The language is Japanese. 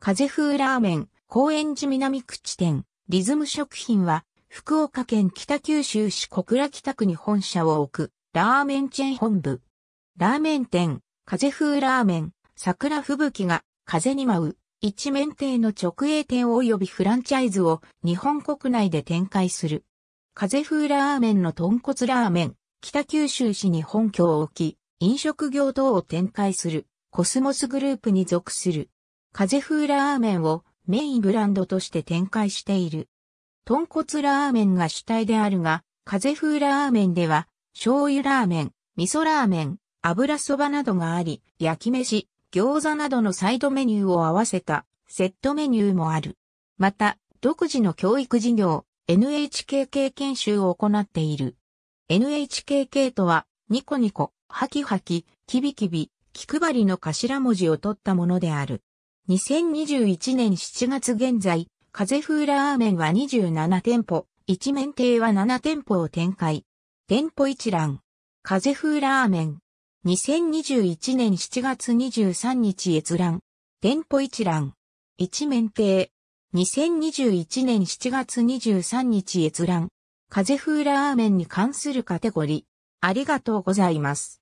風風ラーメン、高円寺南口店、リズム食品は、福岡県北九州市小倉北区に本社を置く、ラーメンチェーン本部。ラーメン店、風風ラーメン、桜吹雪が、風に舞う、一面亭の直営店及びフランチャイズを日本国内で展開する。風風ラーメンの豚骨ラーメン、北九州市に本拠を置き、飲食業等を展開する、コスモスグループに属する。風風ラーメンをメインブランドとして展開している。豚骨ラーメンが主体であるが、風風ラーメンでは、醤油ラーメン、味噌ラーメン、油そばなどがあり、焼き飯、餃子などのサイドメニューを合わせたセットメニューもある。また、独自の教育事業、NHKK 研修を行っている。NHKK とは、ニコニコ、ハキハキ、キビキビ、気配りの頭文字を取ったものである。2021年7月現在、風風ラーメンは27店舗、一面亭は7店舗を展開。店舗一覧。風風ラーメン。2021年7月23日閲覧。店舗一覧。一面亭。2021年7月23日閲覧。風風ラーメンに関するカテゴリー。ありがとうございます。